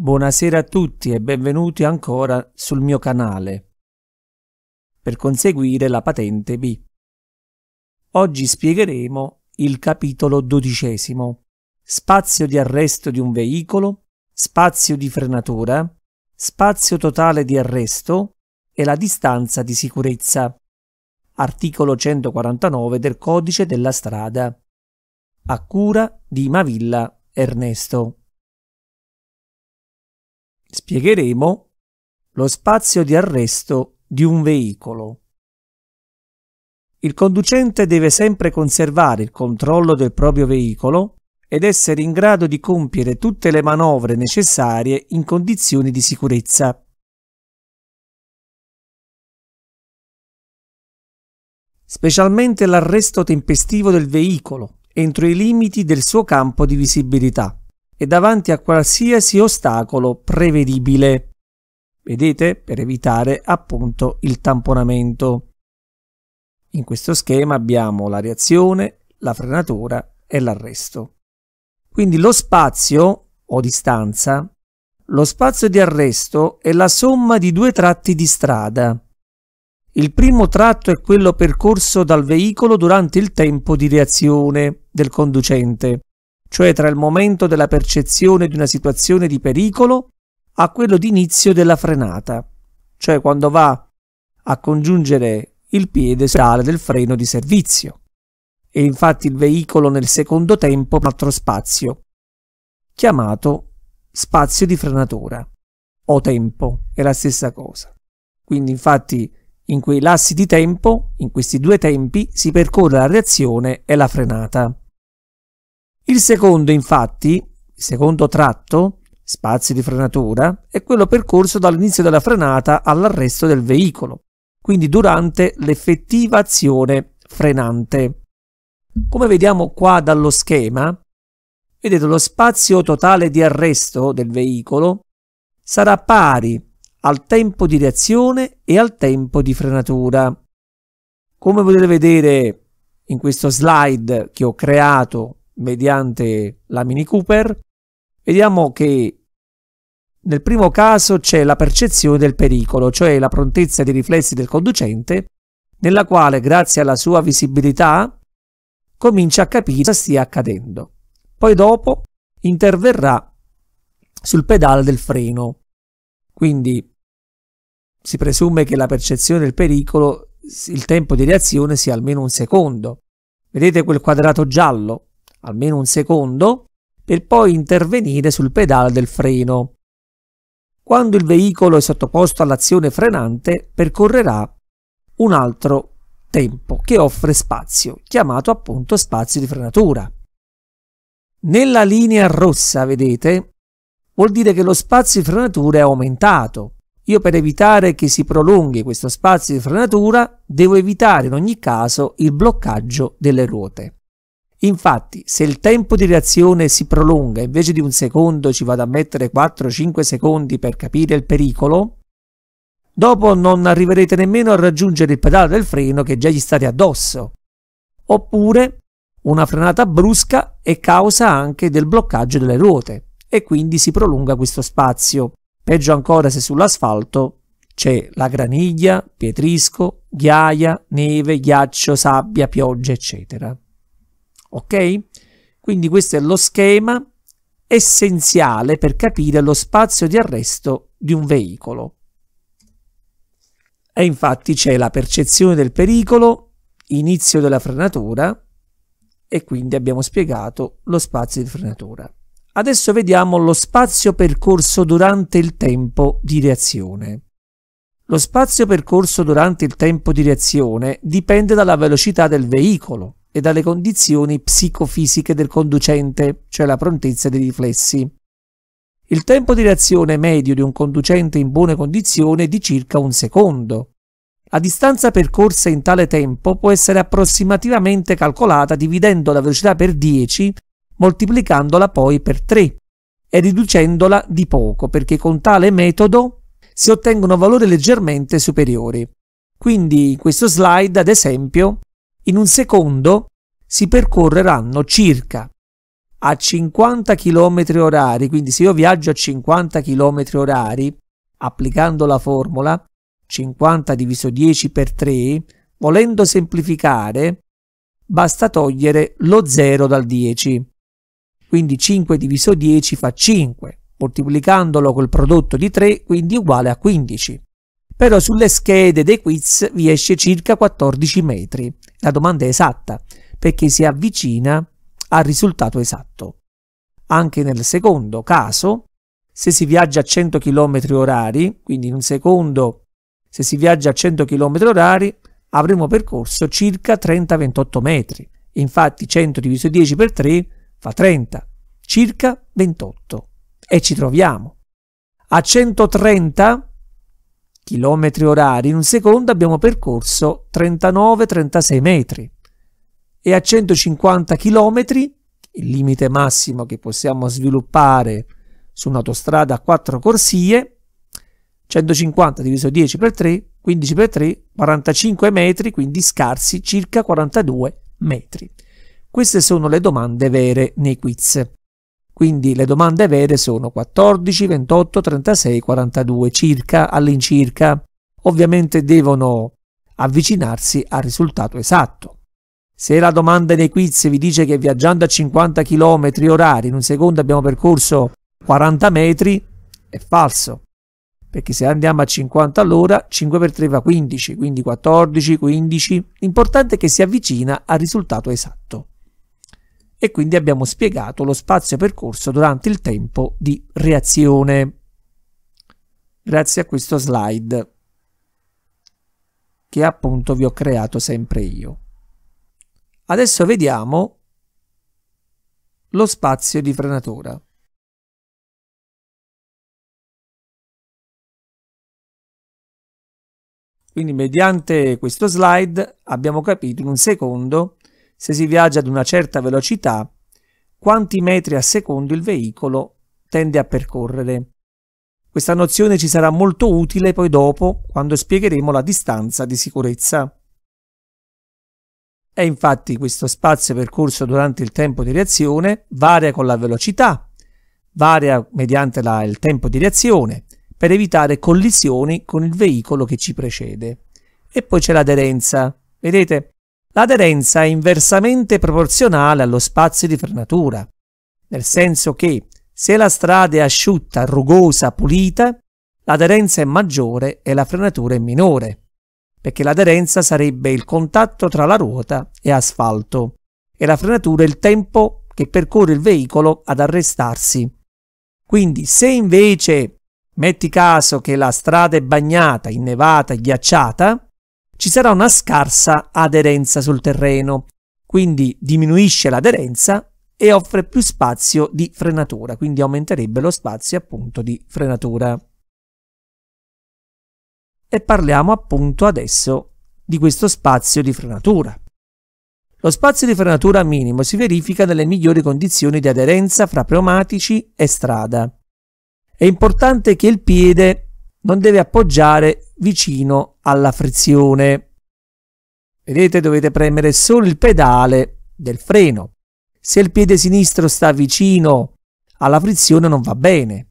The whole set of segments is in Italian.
Buonasera a tutti e benvenuti ancora sul mio canale per conseguire la patente B. Oggi spiegheremo il capitolo dodicesimo Spazio di arresto di un veicolo, spazio di frenatura, spazio totale di arresto e la distanza di sicurezza. Articolo 149 del Codice della strada. A cura di Mavilla Ernesto spiegheremo lo spazio di arresto di un veicolo. Il conducente deve sempre conservare il controllo del proprio veicolo ed essere in grado di compiere tutte le manovre necessarie in condizioni di sicurezza. Specialmente l'arresto tempestivo del veicolo entro i limiti del suo campo di visibilità e davanti a qualsiasi ostacolo prevedibile. Vedete? Per evitare appunto il tamponamento. In questo schema abbiamo la reazione, la frenatura e l'arresto. Quindi lo spazio o distanza, lo spazio di arresto è la somma di due tratti di strada. Il primo tratto è quello percorso dal veicolo durante il tempo di reazione del conducente cioè tra il momento della percezione di una situazione di pericolo a quello d'inizio della frenata, cioè quando va a congiungere il piede sale del freno di servizio. E infatti il veicolo nel secondo tempo ha un altro spazio, chiamato spazio di frenatura o tempo, è la stessa cosa. Quindi infatti in quei lassi di tempo, in questi due tempi, si percorre la reazione e la frenata. Il secondo, infatti, il secondo tratto, spazio di frenatura, è quello percorso dall'inizio della frenata all'arresto del veicolo, quindi durante l'effettiva azione frenante. Come vediamo qua dallo schema, vedete lo spazio totale di arresto del veicolo sarà pari al tempo di reazione e al tempo di frenatura. Come potete vedere in questo slide che ho creato mediante la Mini Cooper, vediamo che nel primo caso c'è la percezione del pericolo, cioè la prontezza di riflessi del conducente, nella quale, grazie alla sua visibilità, comincia a capire cosa stia accadendo. Poi dopo interverrà sul pedale del freno. Quindi si presume che la percezione del pericolo, il tempo di reazione sia almeno un secondo. Vedete quel quadrato giallo? almeno un secondo, per poi intervenire sul pedale del freno. Quando il veicolo è sottoposto all'azione frenante, percorrerà un altro tempo che offre spazio, chiamato appunto spazio di frenatura. Nella linea rossa, vedete, vuol dire che lo spazio di frenatura è aumentato. Io per evitare che si prolunghi questo spazio di frenatura devo evitare in ogni caso il bloccaggio delle ruote. Infatti, se il tempo di reazione si prolunga, invece di un secondo ci vado a mettere 4-5 secondi per capire il pericolo, dopo non arriverete nemmeno a raggiungere il pedale del freno che già gli state addosso. Oppure una frenata brusca è causa anche del bloccaggio delle ruote e quindi si prolunga questo spazio. Peggio ancora se sull'asfalto c'è la graniglia, pietrisco, ghiaia, neve, ghiaccio, sabbia, pioggia, eccetera. Ok? Quindi questo è lo schema essenziale per capire lo spazio di arresto di un veicolo. E infatti c'è la percezione del pericolo, inizio della frenatura e quindi abbiamo spiegato lo spazio di frenatura. Adesso vediamo lo spazio percorso durante il tempo di reazione. Lo spazio percorso durante il tempo di reazione dipende dalla velocità del veicolo e dalle condizioni psicofisiche del conducente, cioè la prontezza dei riflessi. Il tempo di reazione medio di un conducente in buone condizioni è di circa un secondo. La distanza percorsa in tale tempo può essere approssimativamente calcolata dividendo la velocità per 10, moltiplicandola poi per 3 e riducendola di poco perché con tale metodo si ottengono valori leggermente superiori. Quindi in questo slide, ad esempio, in un secondo si percorreranno circa a 50 km orari, quindi se io viaggio a 50 km orari, applicando la formula 50 diviso 10 per 3, volendo semplificare, basta togliere lo 0 dal 10. Quindi 5 diviso 10 fa 5, moltiplicandolo col prodotto di 3, quindi uguale a 15. Però sulle schede dei quiz vi esce circa 14 metri. La domanda è esatta perché si avvicina al risultato esatto. Anche nel secondo caso, se si viaggia a 100 km orari, quindi in un secondo se si viaggia a 100 km orari avremo percorso circa 30-28 metri. Infatti 100 diviso 10 per 3 fa 30, circa 28. E ci troviamo. A 130 km orari, in un secondo abbiamo percorso 39-36 metri e a 150 km, il limite massimo che possiamo sviluppare su un'autostrada a 4 corsie, 150 diviso 10 per 3, 15 per 3, 45 metri, quindi scarsi circa 42 metri. Queste sono le domande vere nei quiz. Quindi le domande vere sono 14, 28, 36, 42 circa, all'incirca. Ovviamente devono avvicinarsi al risultato esatto. Se la domanda nei quiz vi dice che viaggiando a 50 km orari in un secondo abbiamo percorso 40 metri, è falso. Perché se andiamo a 50 all'ora, 5 per 3 fa 15, quindi 14, 15. L'importante è che si avvicina al risultato esatto e quindi abbiamo spiegato lo spazio percorso durante il tempo di reazione grazie a questo slide che appunto vi ho creato sempre io. Adesso vediamo lo spazio di frenatura. Quindi mediante questo slide abbiamo capito in un secondo se si viaggia ad una certa velocità, quanti metri a secondo il veicolo tende a percorrere. Questa nozione ci sarà molto utile poi dopo, quando spiegheremo la distanza di sicurezza. E infatti questo spazio percorso durante il tempo di reazione varia con la velocità, varia mediante la, il tempo di reazione, per evitare collisioni con il veicolo che ci precede. E poi c'è l'aderenza. Vedete, l'aderenza è inversamente proporzionale allo spazio di frenatura, nel senso che se la strada è asciutta, rugosa, pulita, l'aderenza è maggiore e la frenatura è minore, perché l'aderenza sarebbe il contatto tra la ruota e asfalto e la frenatura è il tempo che percorre il veicolo ad arrestarsi. Quindi se invece metti caso che la strada è bagnata, innevata, ghiacciata, ci sarà una scarsa aderenza sul terreno, quindi diminuisce l'aderenza e offre più spazio di frenatura, quindi aumenterebbe lo spazio appunto di frenatura. E parliamo appunto adesso di questo spazio di frenatura. Lo spazio di frenatura minimo si verifica nelle migliori condizioni di aderenza fra pneumatici e strada. È importante che il piede non deve appoggiare vicino alla frizione. Vedete, dovete premere solo il pedale del freno. Se il piede sinistro sta vicino alla frizione non va bene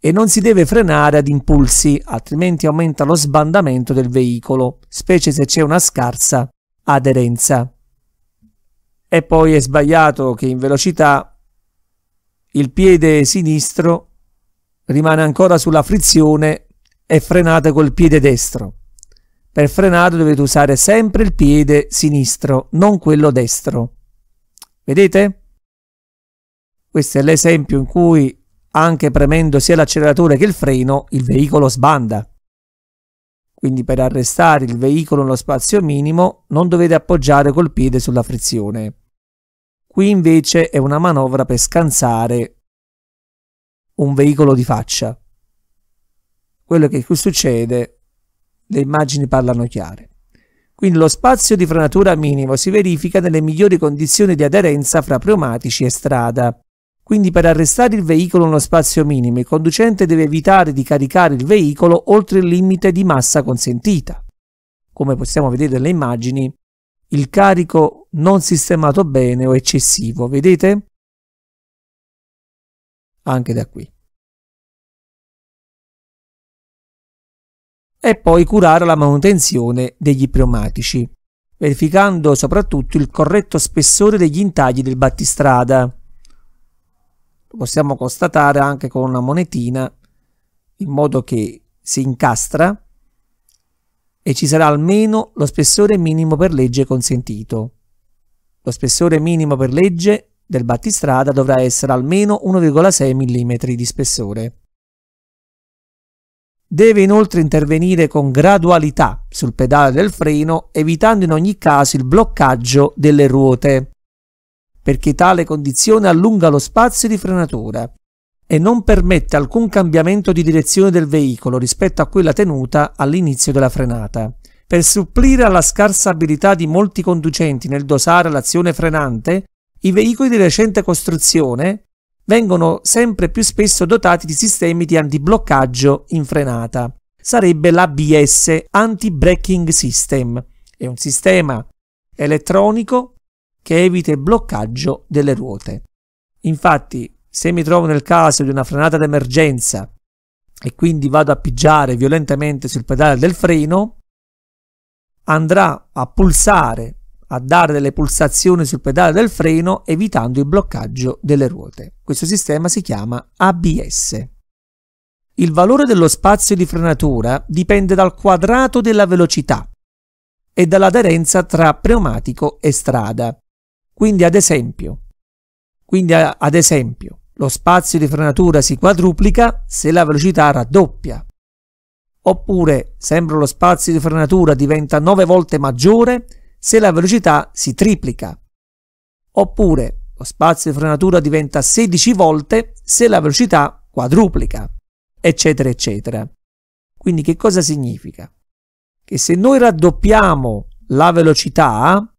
e non si deve frenare ad impulsi, altrimenti aumenta lo sbandamento del veicolo, specie se c'è una scarsa aderenza. E poi è sbagliato che in velocità il piede sinistro rimane ancora sulla frizione e frenate col piede destro. Per frenare dovete usare sempre il piede sinistro, non quello destro. Vedete? Questo è l'esempio in cui, anche premendo sia l'acceleratore che il freno, il veicolo sbanda. Quindi per arrestare il veicolo nello spazio minimo non dovete appoggiare col piede sulla frizione. Qui invece è una manovra per scansare un veicolo di faccia quello che qui succede, le immagini parlano chiare. Quindi lo spazio di frenatura minimo si verifica nelle migliori condizioni di aderenza fra pneumatici e strada. Quindi per arrestare il veicolo nello spazio minimo il conducente deve evitare di caricare il veicolo oltre il limite di massa consentita. Come possiamo vedere nelle immagini, il carico non sistemato bene o eccessivo, vedete? Anche da qui. e poi curare la manutenzione degli pneumatici, verificando soprattutto il corretto spessore degli intagli del battistrada. possiamo constatare anche con una monetina, in modo che si incastra e ci sarà almeno lo spessore minimo per legge consentito. Lo spessore minimo per legge del battistrada dovrà essere almeno 1,6 mm di spessore. Deve inoltre intervenire con gradualità sul pedale del freno, evitando in ogni caso il bloccaggio delle ruote, perché tale condizione allunga lo spazio di frenatura e non permette alcun cambiamento di direzione del veicolo rispetto a quella tenuta all'inizio della frenata. Per supplire alla scarsa abilità di molti conducenti nel dosare l'azione frenante, i veicoli di recente costruzione vengono sempre più spesso dotati di sistemi di antibloccaggio in frenata. Sarebbe l'ABS, Anti-Braking System. È un sistema elettronico che evita il bloccaggio delle ruote. Infatti, se mi trovo nel caso di una frenata d'emergenza e quindi vado a pigiare violentemente sul pedale del freno, andrà a pulsare a dare delle pulsazioni sul pedale del freno evitando il bloccaggio delle ruote. Questo sistema si chiama ABS. Il valore dello spazio di frenatura dipende dal quadrato della velocità e dall'aderenza tra pneumatico e strada. Quindi ad esempio, quindi ad esempio lo spazio di frenatura si quadruplica se la velocità raddoppia. Oppure, sempre lo spazio di frenatura diventa 9 volte maggiore se la velocità si triplica. Oppure lo spazio di frenatura diventa 16 volte se la velocità quadruplica, eccetera, eccetera. Quindi che cosa significa? Che se noi raddoppiamo la velocità,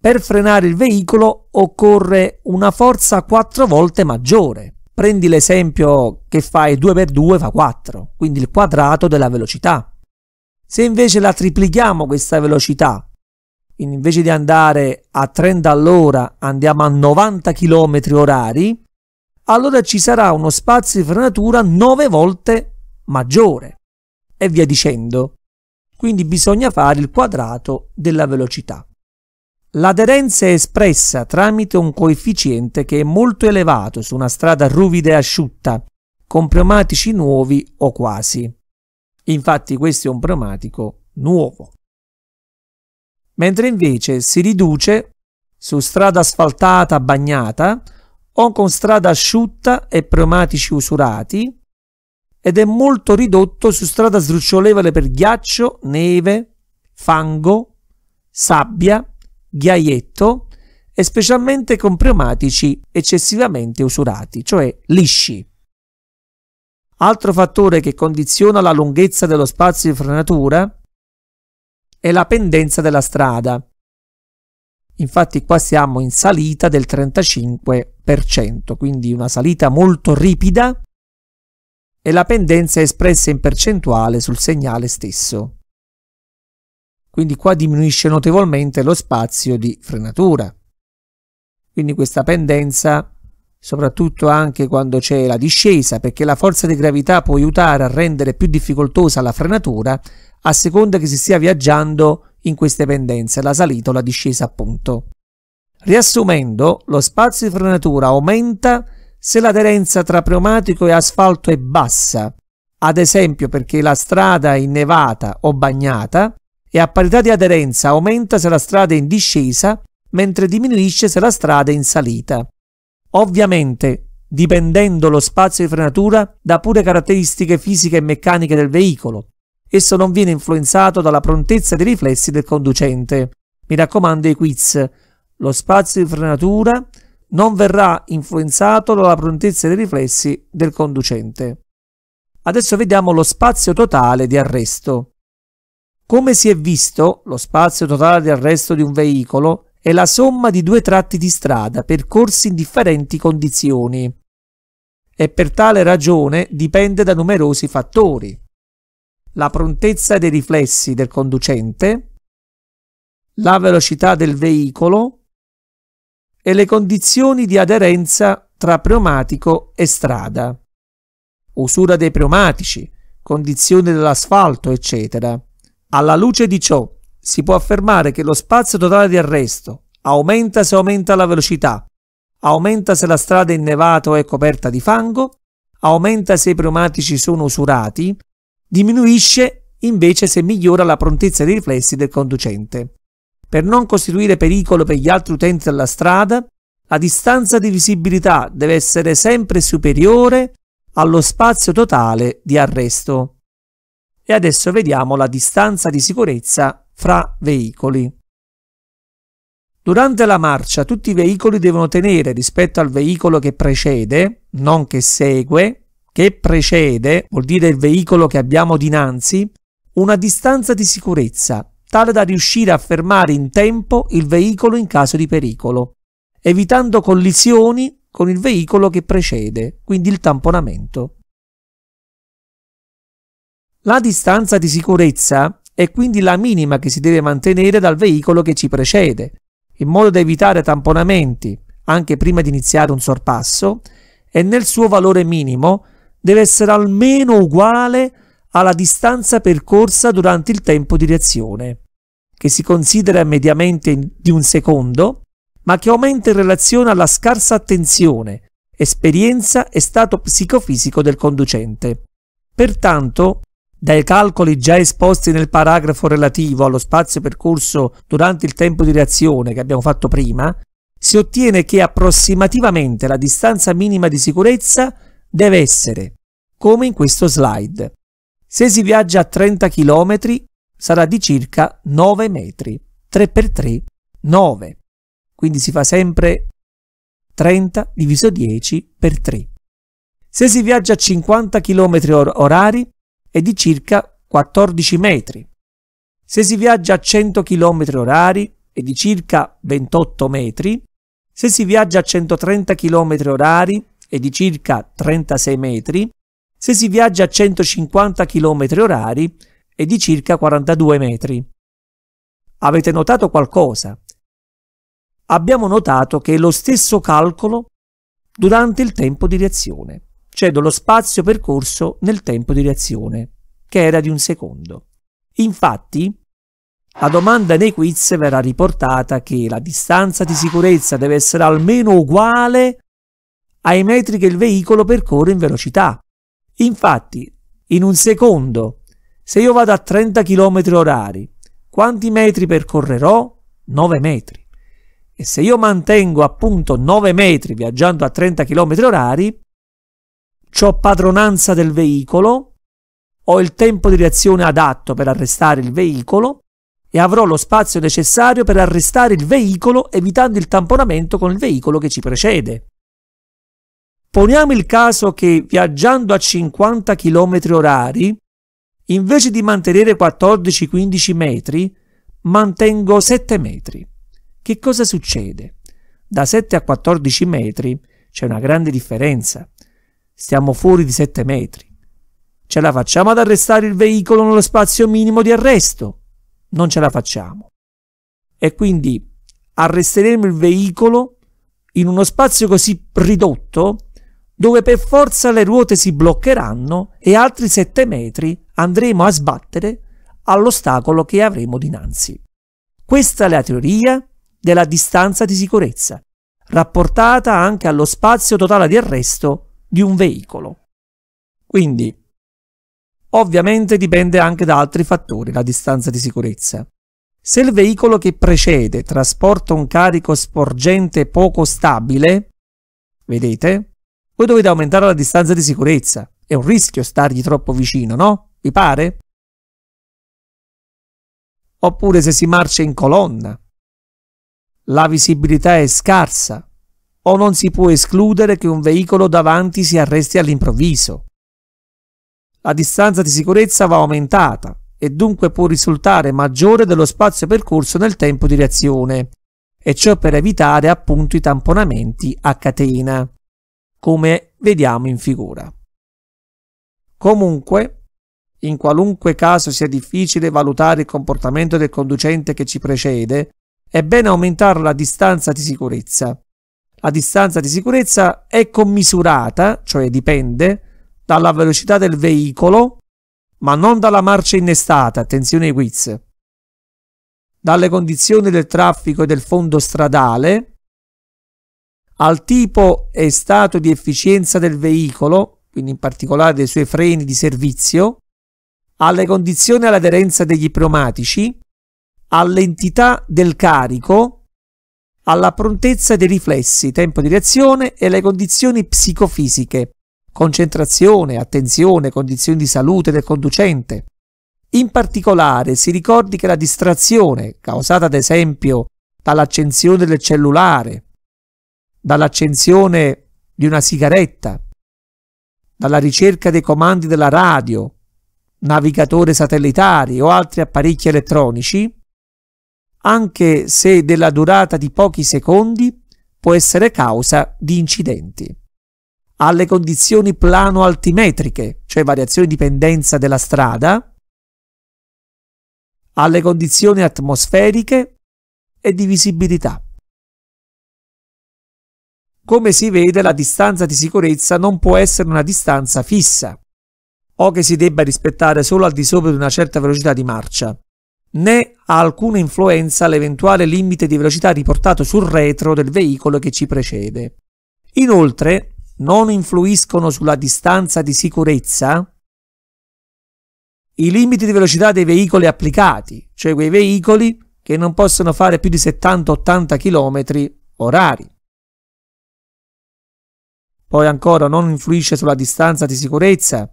per frenare il veicolo occorre una forza 4 volte maggiore. Prendi l'esempio che fai 2 per 2 fa 4, quindi il quadrato della velocità. Se invece la triplichiamo questa velocità invece di andare a 30 all'ora andiamo a 90 km orari, allora ci sarà uno spazio di frenatura 9 volte maggiore e via dicendo. Quindi bisogna fare il quadrato della velocità. L'aderenza è espressa tramite un coefficiente che è molto elevato su una strada ruvida e asciutta, con pneumatici nuovi o quasi. Infatti questo è un pneumatico nuovo mentre invece si riduce su strada asfaltata bagnata o con strada asciutta e pneumatici usurati ed è molto ridotto su strada sdrucciolevole per ghiaccio, neve, fango, sabbia, ghiaietto e specialmente con pneumatici eccessivamente usurati, cioè lisci. Altro fattore che condiziona la lunghezza dello spazio di frenatura è la pendenza della strada. Infatti qua siamo in salita del 35%, quindi una salita molto ripida e la pendenza è espressa in percentuale sul segnale stesso. Quindi qua diminuisce notevolmente lo spazio di frenatura. Quindi questa pendenza, soprattutto anche quando c'è la discesa, perché la forza di gravità può aiutare a rendere più difficoltosa la frenatura, a seconda che si stia viaggiando in queste pendenze, la salita o la discesa appunto. Riassumendo, lo spazio di frenatura aumenta se l'aderenza tra pneumatico e asfalto è bassa, ad esempio perché la strada è innevata o bagnata, e a parità di aderenza aumenta se la strada è in discesa, mentre diminuisce se la strada è in salita. Ovviamente, dipendendo lo spazio di frenatura da pure caratteristiche fisiche e meccaniche del veicolo, Esso non viene influenzato dalla prontezza dei riflessi del conducente. Mi raccomando i quiz. Lo spazio di frenatura non verrà influenzato dalla prontezza dei riflessi del conducente. Adesso vediamo lo spazio totale di arresto. Come si è visto, lo spazio totale di arresto di un veicolo è la somma di due tratti di strada percorsi in differenti condizioni e per tale ragione dipende da numerosi fattori la prontezza dei riflessi del conducente, la velocità del veicolo e le condizioni di aderenza tra pneumatico e strada, usura dei pneumatici, condizioni dell'asfalto, eccetera. Alla luce di ciò, si può affermare che lo spazio totale di arresto aumenta se aumenta la velocità, aumenta se la strada è innevata o è coperta di fango, aumenta se i pneumatici sono usurati, Diminuisce invece se migliora la prontezza dei riflessi del conducente. Per non costituire pericolo per gli altri utenti della strada, la distanza di visibilità deve essere sempre superiore allo spazio totale di arresto. E adesso vediamo la distanza di sicurezza fra veicoli. Durante la marcia tutti i veicoli devono tenere rispetto al veicolo che precede, non che segue, che precede, vuol dire il veicolo che abbiamo dinanzi, una distanza di sicurezza, tale da riuscire a fermare in tempo il veicolo in caso di pericolo, evitando collisioni con il veicolo che precede, quindi il tamponamento. La distanza di sicurezza è quindi la minima che si deve mantenere dal veicolo che ci precede, in modo da evitare tamponamenti anche prima di iniziare un sorpasso, e nel suo valore minimo deve essere almeno uguale alla distanza percorsa durante il tempo di reazione, che si considera mediamente di un secondo, ma che aumenta in relazione alla scarsa attenzione, esperienza e stato psicofisico del conducente. Pertanto, dai calcoli già esposti nel paragrafo relativo allo spazio percorso durante il tempo di reazione che abbiamo fatto prima, si ottiene che approssimativamente la distanza minima di sicurezza deve essere, come in questo slide. Se si viaggia a 30 km sarà di circa 9 metri, 3 per 3 9. Quindi si fa sempre 30 diviso 10 per 3. Se si viaggia a 50 km or orari è di circa 14 metri. Se si viaggia a 100 km orari è di circa 28 metri. Se si viaggia a 130 km orari è di circa 36 metri, se si viaggia a 150 km orari è di circa 42 metri. Avete notato qualcosa? Abbiamo notato che è lo stesso calcolo durante il tempo di reazione, cioè dello spazio percorso nel tempo di reazione, che era di un secondo. Infatti, la domanda nei quiz verrà riportata che la distanza di sicurezza deve essere almeno uguale ai metri che il veicolo percorre in velocità. Infatti, in un secondo, se io vado a 30 km orari, quanti metri percorrerò? 9 metri. E se io mantengo appunto 9 metri viaggiando a 30 km orari, ho padronanza del veicolo, ho il tempo di reazione adatto per arrestare il veicolo e avrò lo spazio necessario per arrestare il veicolo evitando il tamponamento con il veicolo che ci precede. Poniamo il caso che viaggiando a 50 km orari, invece di mantenere 14-15 metri, mantengo 7 metri. Che cosa succede? Da 7 a 14 metri c'è una grande differenza. Stiamo fuori di 7 metri. Ce la facciamo ad arrestare il veicolo nello spazio minimo di arresto? Non ce la facciamo. E quindi arresteremo il veicolo in uno spazio così ridotto dove per forza le ruote si bloccheranno e altri 7 metri andremo a sbattere all'ostacolo che avremo dinanzi. Questa è la teoria della distanza di sicurezza, rapportata anche allo spazio totale di arresto di un veicolo. Quindi, ovviamente dipende anche da altri fattori la distanza di sicurezza. Se il veicolo che precede trasporta un carico sporgente poco stabile, vedete, voi dovete aumentare la distanza di sicurezza. È un rischio stargli troppo vicino, no? Vi pare? Oppure se si marcia in colonna. La visibilità è scarsa o non si può escludere che un veicolo davanti si arresti all'improvviso. La distanza di sicurezza va aumentata e dunque può risultare maggiore dello spazio percorso nel tempo di reazione, e ciò per evitare appunto i tamponamenti a catena come vediamo in figura. Comunque, in qualunque caso sia difficile valutare il comportamento del conducente che ci precede, è bene aumentare la distanza di sicurezza. La distanza di sicurezza è commisurata, cioè dipende, dalla velocità del veicolo, ma non dalla marcia innestata, attenzione ai quiz, dalle condizioni del traffico e del fondo stradale, al tipo e stato di efficienza del veicolo, quindi in particolare dei suoi freni di servizio, alle condizioni e all'aderenza degli pneumatici, all'entità del carico, alla prontezza dei riflessi, tempo di reazione e alle condizioni psicofisiche, concentrazione, attenzione, condizioni di salute del conducente. In particolare si ricordi che la distrazione, causata ad esempio dall'accensione del cellulare, dall'accensione di una sigaretta, dalla ricerca dei comandi della radio, navigatore satellitari o altri apparecchi elettronici, anche se della durata di pochi secondi, può essere causa di incidenti. Alle condizioni plano-altimetriche, cioè variazioni di pendenza della strada, alle condizioni atmosferiche e di visibilità. Come si vede la distanza di sicurezza non può essere una distanza fissa o che si debba rispettare solo al di sopra di una certa velocità di marcia, né ha alcuna influenza l'eventuale limite di velocità riportato sul retro del veicolo che ci precede. Inoltre, non influiscono sulla distanza di sicurezza i limiti di velocità dei veicoli applicati, cioè quei veicoli che non possono fare più di 70-80 km orari. Poi ancora non influisce sulla distanza di sicurezza.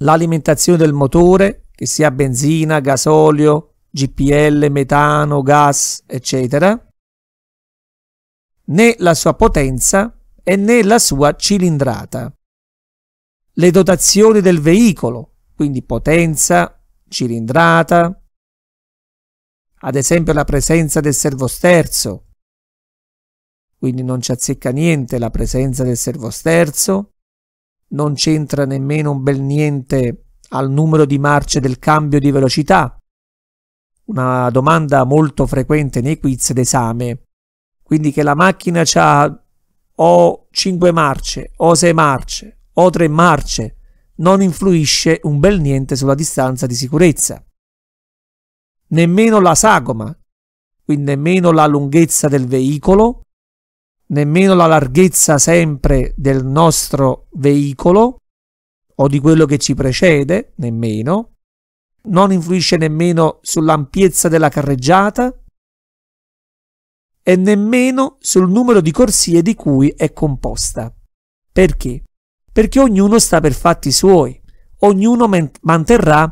L'alimentazione del motore, che sia benzina, gasolio, GPL, metano, gas, eccetera, né la sua potenza e né la sua cilindrata. Le dotazioni del veicolo, quindi potenza, cilindrata, ad esempio la presenza del servosterzo, quindi non ci azzecca niente la presenza del servosterzo, non c'entra nemmeno un bel niente al numero di marce del cambio di velocità, una domanda molto frequente nei quiz d'esame, quindi che la macchina ha o 5 marce, o 6 marce, o 3 marce, non influisce un bel niente sulla distanza di sicurezza. Nemmeno la sagoma, quindi nemmeno la lunghezza del veicolo, nemmeno la larghezza sempre del nostro veicolo o di quello che ci precede, nemmeno, non influisce nemmeno sull'ampiezza della carreggiata e nemmeno sul numero di corsie di cui è composta. Perché? Perché ognuno sta per fatti suoi, ognuno manterrà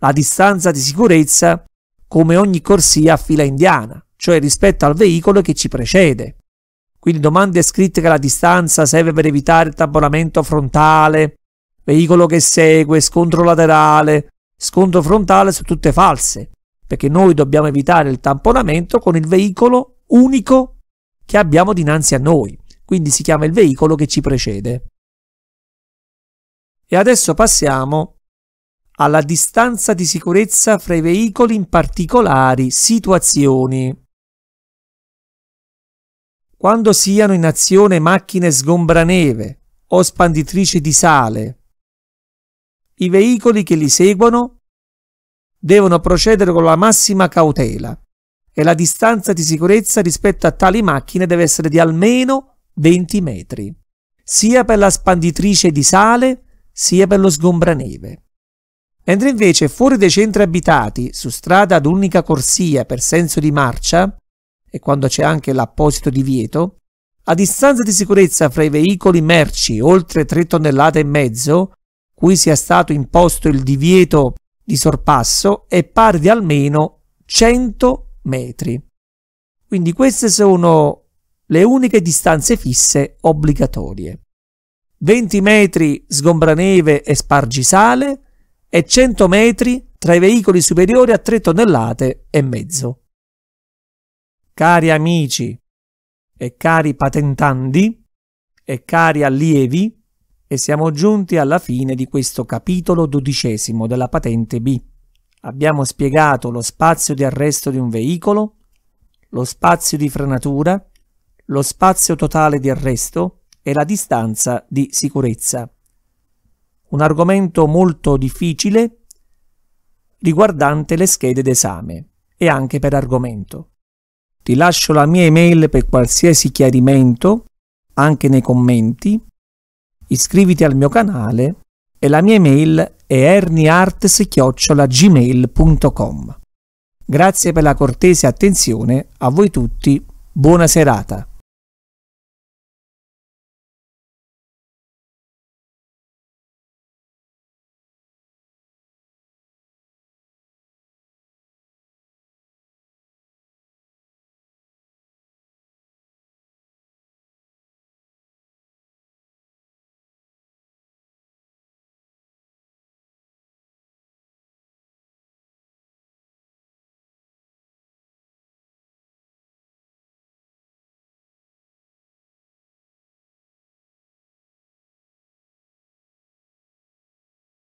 la distanza di sicurezza come ogni corsia a fila indiana, cioè rispetto al veicolo che ci precede quindi domande scritte che la distanza serve per evitare il tamponamento frontale, veicolo che segue, scontro laterale, scontro frontale sono tutte false, perché noi dobbiamo evitare il tamponamento con il veicolo unico che abbiamo dinanzi a noi, quindi si chiama il veicolo che ci precede. E adesso passiamo alla distanza di sicurezza fra i veicoli in particolari situazioni quando siano in azione macchine sgombraneve o spanditrici di sale. I veicoli che li seguono devono procedere con la massima cautela e la distanza di sicurezza rispetto a tali macchine deve essere di almeno 20 metri, sia per la spanditrice di sale sia per lo sgombraneve. Mentre invece fuori dai centri abitati, su strada ad unica corsia per senso di marcia, e quando c'è anche l'apposito divieto, a distanza di sicurezza fra i veicoli merci oltre 3 tonnellate e mezzo, cui sia stato imposto il divieto di sorpasso, è pari di almeno 100 metri. Quindi queste sono le uniche distanze fisse obbligatorie. 20 metri sgombraneve e spargisale e 100 metri tra i veicoli superiori a 3 tonnellate e mezzo cari amici e cari patentandi e cari allievi, e siamo giunti alla fine di questo capitolo dodicesimo della patente B. Abbiamo spiegato lo spazio di arresto di un veicolo, lo spazio di frenatura, lo spazio totale di arresto e la distanza di sicurezza. Un argomento molto difficile riguardante le schede d'esame e anche per argomento. Ti lascio la mia email per qualsiasi chiarimento, anche nei commenti. Iscriviti al mio canale e la mia email è erniartes Grazie per la cortese attenzione, a voi tutti, buona serata.